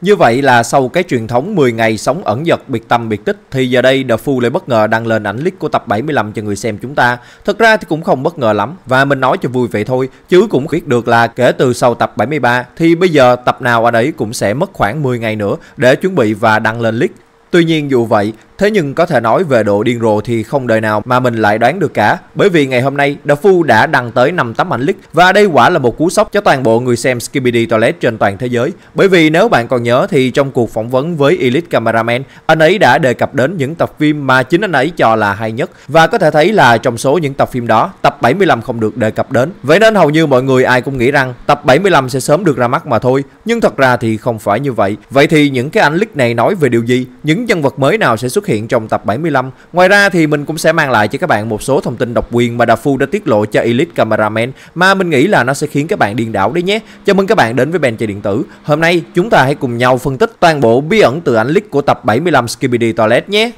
Như vậy là sau cái truyền thống 10 ngày sống ẩn dật biệt tâm biệt tích thì giờ đây The Fool lại bất ngờ đăng lên ảnh clip của tập 75 cho người xem chúng ta. Thật ra thì cũng không bất ngờ lắm và mình nói cho vui vậy thôi chứ cũng biết được là kể từ sau tập 73 thì bây giờ tập nào ở đấy cũng sẽ mất khoảng 10 ngày nữa để chuẩn bị và đăng lên clip. Tuy nhiên dù vậy, Thế nhưng có thể nói về độ điên rồ thì không đời nào mà mình lại đoán được cả. Bởi vì ngày hôm nay, The Fu đã đăng tới 5 tấm ảnh leak và đây quả là một cú sốc cho toàn bộ người xem Skibidi Toilet trên toàn thế giới. Bởi vì nếu bạn còn nhớ thì trong cuộc phỏng vấn với Elite Cameraman, anh ấy đã đề cập đến những tập phim mà chính anh ấy cho là hay nhất. Và có thể thấy là trong số những tập phim đó, tập 75 không được đề cập đến. Vậy nên hầu như mọi người ai cũng nghĩ rằng tập 75 sẽ sớm được ra mắt mà thôi. Nhưng thật ra thì không phải như vậy. Vậy thì những cái ảnh leak này nói về điều gì? Những nhân vật mới nào sẽ xuất hiện trong tập 75. Ngoài ra thì mình cũng sẽ mang lại cho các bạn một số thông tin độc quyền mà Dafu đã tiết lộ cho Elite Cameraman mà mình nghĩ là nó sẽ khiến các bạn điên đảo đấy nhé. Chào mừng các bạn đến với Ben chơi điện tử. Hôm nay chúng ta hãy cùng nhau phân tích toàn bộ bí ẩn từ ảnh leak của tập 75 Skibidi Toilet nhé.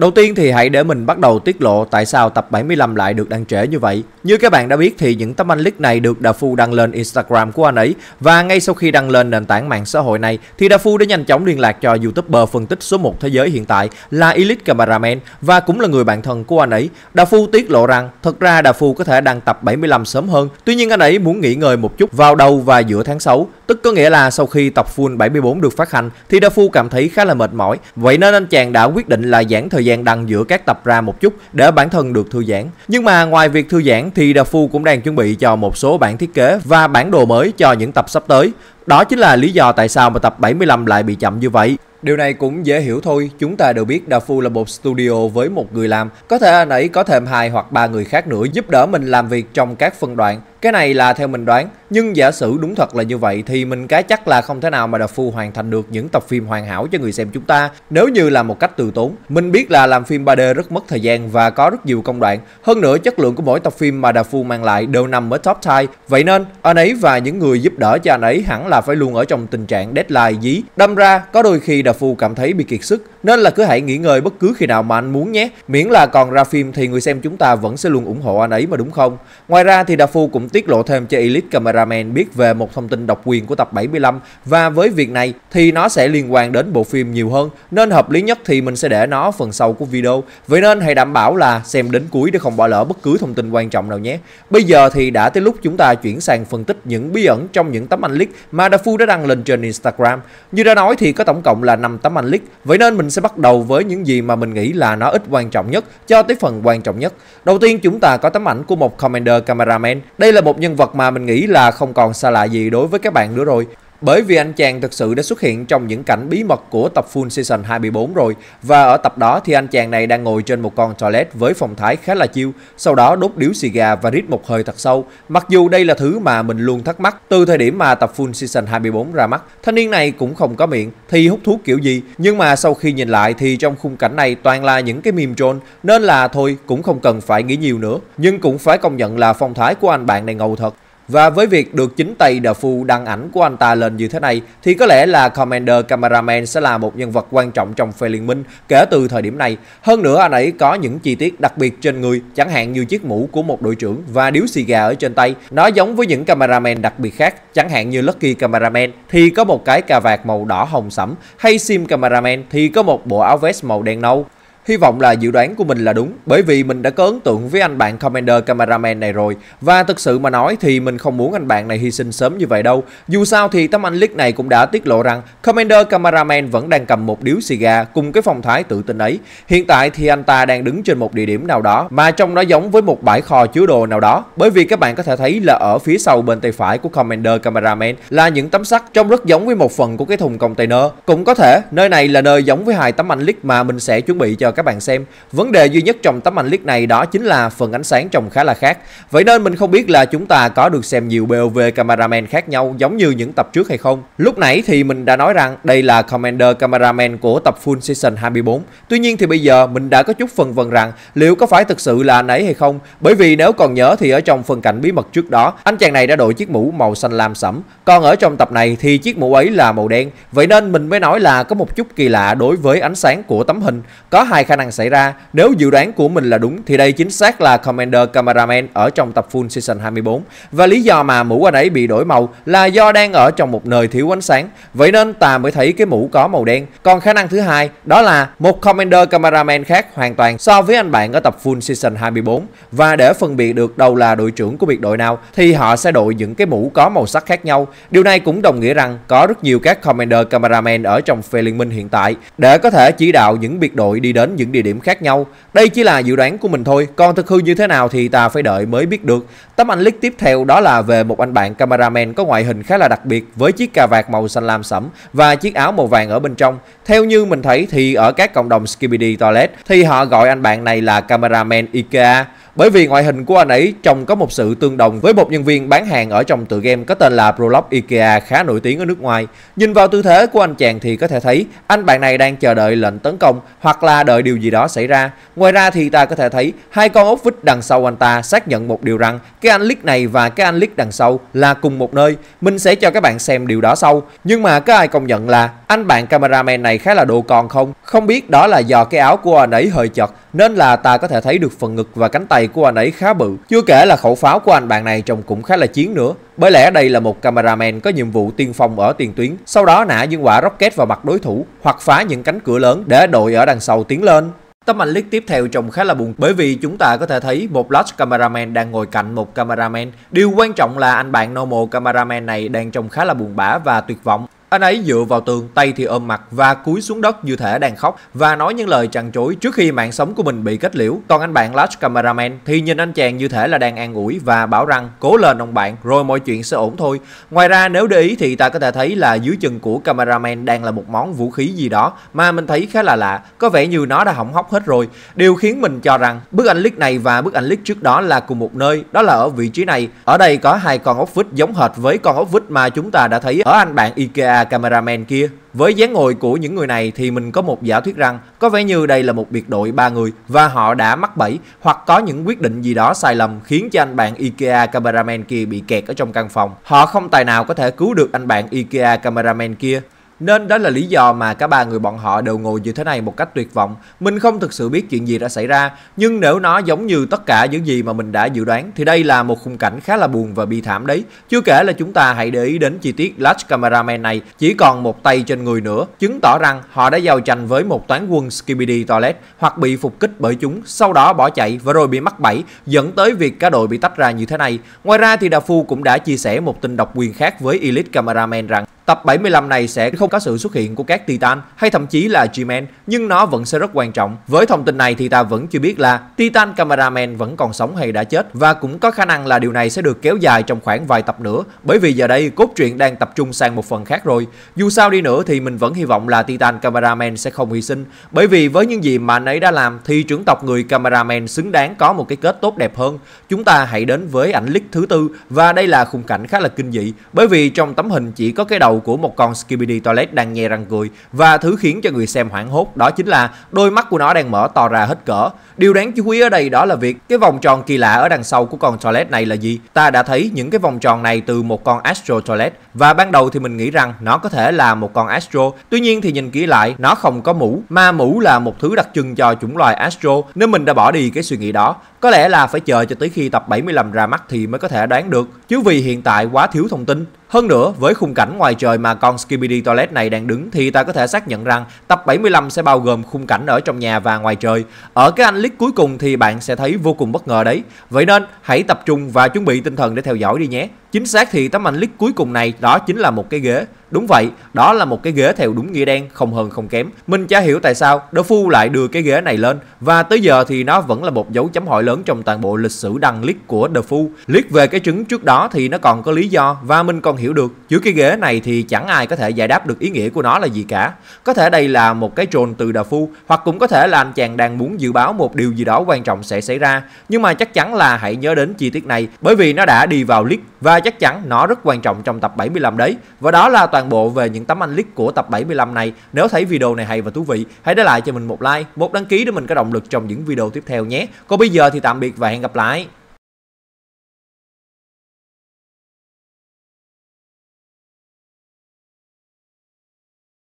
Đầu tiên thì hãy để mình bắt đầu tiết lộ tại sao tập 75 lại được đăng trễ như vậy. Như các bạn đã biết thì những tấm anh leak này được Đa Phu đăng lên Instagram của anh ấy và ngay sau khi đăng lên nền tảng mạng xã hội này thì Đa Phu đã nhanh chóng liên lạc cho YouTuber phân tích số 1 thế giới hiện tại là Elite Cameraman và cũng là người bạn thân của anh ấy. Đa Phu tiết lộ rằng thật ra Đa Phu có thể đăng tập 75 sớm hơn, tuy nhiên anh ấy muốn nghỉ ngơi một chút vào đầu và giữa tháng 6 Tức có nghĩa là sau khi tập full 74 được phát hành thì Dafu cảm thấy khá là mệt mỏi. Vậy nên anh chàng đã quyết định là giãn thời gian đăng giữa các tập ra một chút để bản thân được thư giãn. Nhưng mà ngoài việc thư giãn thì Dafu cũng đang chuẩn bị cho một số bản thiết kế và bản đồ mới cho những tập sắp tới. Đó chính là lý do tại sao mà tập 75 lại bị chậm như vậy. Điều này cũng dễ hiểu thôi, chúng ta đều biết Dafu là một studio với một người làm, có thể anh ấy có thêm hai hoặc ba người khác nữa giúp đỡ mình làm việc trong các phân đoạn. Cái này là theo mình đoán, nhưng giả sử đúng thật là như vậy thì mình cái chắc là không thể nào mà Đập Phu hoàn thành được những tập phim hoàn hảo cho người xem chúng ta nếu như là một cách từ tốn. Mình biết là làm phim 3D rất mất thời gian và có rất nhiều công đoạn. Hơn nữa chất lượng của mỗi tập phim mà Đà Phu mang lại đều nằm ở top tier. Vậy nên anh ấy và những người giúp đỡ cho anh ấy hẳn là phải luôn ở trong tình trạng deadline dí. Đâm ra có đôi khi Đà Phu cảm thấy bị kiệt sức nên là cứ hãy nghỉ ngơi bất cứ khi nào mà anh muốn nhé. Miễn là còn ra phim thì người xem chúng ta vẫn sẽ luôn ủng hộ anh ấy mà đúng không? Ngoài ra thì Đà Phu cũng tiết lộ thêm cho Elite Cameraman biết về một thông tin độc quyền của tập 75 và với việc này thì nó sẽ liên quan đến bộ phim nhiều hơn nên hợp lý nhất thì mình sẽ để nó phần sau của video. Vậy nên hãy đảm bảo là xem đến cuối để không bỏ lỡ bất cứ thông tin quan trọng nào nhé. Bây giờ thì đã tới lúc chúng ta chuyển sang phân tích những bí ẩn trong những tấm ảnh leak mà Dafu đã đăng lên trên Instagram. Như đã nói thì có tổng cộng là 5 tấm ảnh leak, vậy nên mình sẽ bắt đầu với những gì mà mình nghĩ là nó ít quan trọng nhất cho tới phần quan trọng nhất. Đầu tiên chúng ta có tấm ảnh của một Commander Cameraman. Đây là là một nhân vật mà mình nghĩ là không còn xa lạ gì đối với các bạn nữa rồi bởi vì anh chàng thực sự đã xuất hiện trong những cảnh bí mật của tập Full Season 24 rồi và ở tập đó thì anh chàng này đang ngồi trên một con toilet với phong thái khá là chiêu, sau đó đốt điếu xì gà và rít một hơi thật sâu. Mặc dù đây là thứ mà mình luôn thắc mắc, từ thời điểm mà tập Full Season 24 ra mắt, thanh niên này cũng không có miệng, thì hút thuốc kiểu gì. Nhưng mà sau khi nhìn lại thì trong khung cảnh này toàn là những cái meme troll, nên là thôi cũng không cần phải nghĩ nhiều nữa. Nhưng cũng phải công nhận là phong thái của anh bạn này ngầu thật. Và với việc được chính tay đờ phu đăng ảnh của anh ta lên như thế này thì có lẽ là Commander Cameraman sẽ là một nhân vật quan trọng trong phe liên minh kể từ thời điểm này. Hơn nữa anh ấy có những chi tiết đặc biệt trên người, chẳng hạn như chiếc mũ của một đội trưởng và điếu xì gà ở trên tay. Nó giống với những cameraman đặc biệt khác, chẳng hạn như Lucky Cameraman thì có một cái cà vạt màu đỏ hồng sẫm hay Sim Cameraman thì có một bộ áo vest màu đen nâu. Hy vọng là dự đoán của mình là đúng, bởi vì mình đã có ấn tượng với anh bạn Commander Cameraman này rồi. Và thực sự mà nói thì mình không muốn anh bạn này hy sinh sớm như vậy đâu. Dù sao thì tấm ảnh leak này cũng đã tiết lộ rằng Commander Cameraman vẫn đang cầm một điếu xì gà cùng cái phong thái tự tin ấy. Hiện tại thì anh ta đang đứng trên một địa điểm nào đó mà trong đó giống với một bãi kho chứa đồ nào đó. Bởi vì các bạn có thể thấy là ở phía sau bên tay phải của Commander Cameraman là những tấm sắt trông rất giống với một phần của cái thùng container. Cũng có thể nơi này là nơi giống với hai tấm ảnh leak mà mình sẽ chuẩn bị cho các bạn xem. Vấn đề duy nhất trong tấm ảnh liếc này đó chính là phần ánh sáng trông khá là khác. Vậy nên mình không biết là chúng ta có được xem nhiều BOV cameraman khác nhau giống như những tập trước hay không. Lúc nãy thì mình đã nói rằng đây là Commander cameraman của tập Full Season 24. Tuy nhiên thì bây giờ mình đã có chút phần vần rằng liệu có phải thực sự là anh ấy hay không? Bởi vì nếu còn nhớ thì ở trong phần cảnh bí mật trước đó, anh chàng này đã đội chiếc mũ màu xanh lam sẫm. Còn ở trong tập này thì chiếc mũ ấy là màu đen. Vậy nên mình mới nói là có một chút kỳ lạ đối với ánh sáng của tấm hình. Có hai hai khả năng xảy ra. Nếu dự đoán của mình là đúng thì đây chính xác là Commander Cameraman ở trong tập Full Season 24. Và lý do mà mũ anh ấy bị đổi màu là do đang ở trong một nơi thiếu ánh sáng. Vậy nên ta mới thấy cái mũ có màu đen. Còn khả năng thứ hai đó là một Commander Cameraman khác hoàn toàn so với anh bạn ở tập Full Season 24. Và để phân biệt được đâu là đội trưởng của biệt đội nào thì họ sẽ đội những cái mũ có màu sắc khác nhau. Điều này cũng đồng nghĩa rằng có rất nhiều các Commander Cameraman ở trong phe liên minh hiện tại để có thể chỉ đạo những biệt đội đi đến đến những địa điểm khác nhau. Đây chỉ là dự đoán của mình thôi, còn thực hư như thế nào thì ta phải đợi mới biết được. Tấm ảnh clip tiếp theo đó là về một anh bạn cameraman có ngoại hình khá là đặc biệt với chiếc cà vạt màu xanh lam sẫm và chiếc áo màu vàng ở bên trong. Theo như mình thấy thì ở các cộng đồng Skibidi Toilet thì họ gọi anh bạn này là cameraman IKEA. Bởi vì ngoại hình của anh ấy trông có một sự tương đồng với một nhân viên bán hàng ở trong tựa game có tên là Prolog IKEA khá nổi tiếng ở nước ngoài. Nhìn vào tư thế của anh chàng thì có thể thấy anh bạn này đang chờ đợi lệnh tấn công hoặc là đợi điều gì đó xảy ra. Ngoài ra thì ta có thể thấy hai con ốc vít đằng sau anh ta xác nhận một điều rằng cái anh leak này và cái anh leak đằng sau là cùng một nơi. Mình sẽ cho các bạn xem điều đó sau. Nhưng mà có ai công nhận là anh bạn cameraman này khá là đồ còn không? Không biết đó là do cái áo của anh ấy hơi chật nên là ta có thể thấy được phần ngực và cánh tay của anh ấy khá bự. Chưa kể là khẩu pháo của anh bạn này trông cũng khá là chiến nữa. Bởi lẽ đây là một cameraman có nhiệm vụ tiên phong ở tiền tuyến, sau đó nã những quả rocket vào mặt đối thủ hoặc phá những cánh cửa lớn để đội ở đằng sau tiến lên. Tấm ảnh liếc tiếp theo trông khá là buồn bởi vì chúng ta có thể thấy một Lodge cameraman đang ngồi cạnh một cameraman. Điều quan trọng là anh bạn normal cameraman này đang trông khá là buồn bã và tuyệt vọng. Anh ấy dựa vào tường, tay thì ôm mặt và cúi xuống đất như thể đang khóc và nói những lời chằn chối trước khi mạng sống của mình bị kết liễu. Còn anh bạn Lash Cameraman thì nhìn anh chàng như thể là đang an ủi và bảo rằng cố lên ông bạn rồi mọi chuyện sẽ ổn thôi. Ngoài ra nếu để ý thì ta có thể thấy là dưới chân của Cameraman đang là một món vũ khí gì đó mà mình thấy khá là lạ, có vẻ như nó đã hỏng hóc hết rồi. Điều khiến mình cho rằng bức ảnh clip này và bức ảnh clip trước đó là cùng một nơi, đó là ở vị trí này. Ở đây có hai con ốc vít giống hệt với con ốc vít mà chúng ta đã thấy ở anh bạn IKEA ba cameraman kia. Với dáng ngồi của những người này thì mình có một giả thuyết rằng có vẻ như đây là một biệt đội ba người và họ đã mắc bẫy hoặc có những quyết định gì đó sai lầm khiến cho anh bạn IKEA cameraman kia bị kẹt ở trong căn phòng. Họ không tài nào có thể cứu được anh bạn IKEA cameraman kia. Nên đó là lý do mà cả ba người bọn họ đều ngồi như thế này một cách tuyệt vọng. Mình không thực sự biết chuyện gì đã xảy ra, nhưng nếu nó giống như tất cả những gì mà mình đã dự đoán thì đây là một khung cảnh khá là buồn và bi thảm đấy. Chưa kể là chúng ta hãy để ý đến chi tiết Last Cameraman này chỉ còn một tay trên người nữa, chứng tỏ rằng họ đã giao tranh với một toán quân Skibidi Toilet hoặc bị phục kích bởi chúng, sau đó bỏ chạy và rồi bị mắc bẫy, dẫn tới việc cả đội bị tách ra như thế này. Ngoài ra thì Đà Phu cũng đã chia sẻ một tin độc quyền khác với Elite Cameraman rằng Tập 75 này sẽ không có sự xuất hiện của các Titan hay thậm chí là G-Man, nhưng nó vẫn sẽ rất quan trọng. Với thông tin này thì ta vẫn chưa biết là Titan Cameraman vẫn còn sống hay đã chết và cũng có khả năng là điều này sẽ được kéo dài trong khoảng vài tập nữa bởi vì giờ đây cốt truyện đang tập trung sang một phần khác rồi. Dù sao đi nữa thì mình vẫn hy vọng là Titan Cameraman sẽ không hy sinh bởi vì với những gì mà anh ấy đã làm thì trưởng tộc người Cameraman xứng đáng có một cái kết tốt đẹp hơn. Chúng ta hãy đến với ảnh clip thứ tư và đây là khung cảnh khá là kinh dị bởi vì trong tấm hình chỉ có cái đầu của một con Skibidi Toilet đang nhe răng cười và thứ khiến cho người xem hoảng hốt đó chính là đôi mắt của nó đang mở to ra hết cỡ. Điều đáng chú ý ở đây đó là việc cái vòng tròn kỳ lạ ở đằng sau của con Toilet này là gì? Ta đã thấy những cái vòng tròn này từ một con Astro Toilet và ban đầu thì mình nghĩ rằng nó có thể là một con Astro. Tuy nhiên thì nhìn kỹ lại nó không có mũ, mà mũ là một thứ đặc trưng cho chủng loài Astro nên mình đã bỏ đi cái suy nghĩ đó. Có lẽ là phải chờ cho tới khi tập 75 ra mắt thì mới có thể đoán được chứ vì hiện tại quá thiếu thông tin. Hơn nữa, với khung cảnh ngoài trời mà con Skibidi Toilet này đang đứng thì ta có thể xác nhận rằng tập 75 sẽ bao gồm khung cảnh ở trong nhà và ngoài trời. Ở cái anh clip cuối cùng thì bạn sẽ thấy vô cùng bất ngờ đấy. Vậy nên hãy tập trung và chuẩn bị tinh thần để theo dõi đi nhé. Chính xác thì tấm ảnh lít cuối cùng này đó chính là một cái ghế. Đúng vậy, đó là một cái ghế theo đúng nghĩa đen, không hơn không kém. Mình chả hiểu tại sao Đỗ Phu lại đưa cái ghế này lên và tới giờ thì nó vẫn là một dấu chấm hỏi lớn trong toàn bộ lịch sử đăng lít của Đỗ Phu. lít về cái trứng trước đó thì nó còn có lý do và mình còn hiểu được. Chứ cái ghế này thì chẳng ai có thể giải đáp được ý nghĩa của nó là gì cả. Có thể đây là một cái trồn từ Đỗ Phu hoặc cũng có thể là anh chàng đang muốn dự báo một điều gì đó quan trọng sẽ xảy ra. Nhưng mà chắc chắn là hãy nhớ đến chi tiết này bởi vì nó đã đi vào lít và chắc chắn nó rất quan trọng trong tập 75 đấy. Và đó là toàn bộ về những tấm anh list của tập 75 này. Nếu thấy video này hay và thú vị, hãy để lại cho mình một like, một đăng ký để mình có động lực trong những video tiếp theo nhé. Còn bây giờ thì tạm biệt và hẹn gặp lại.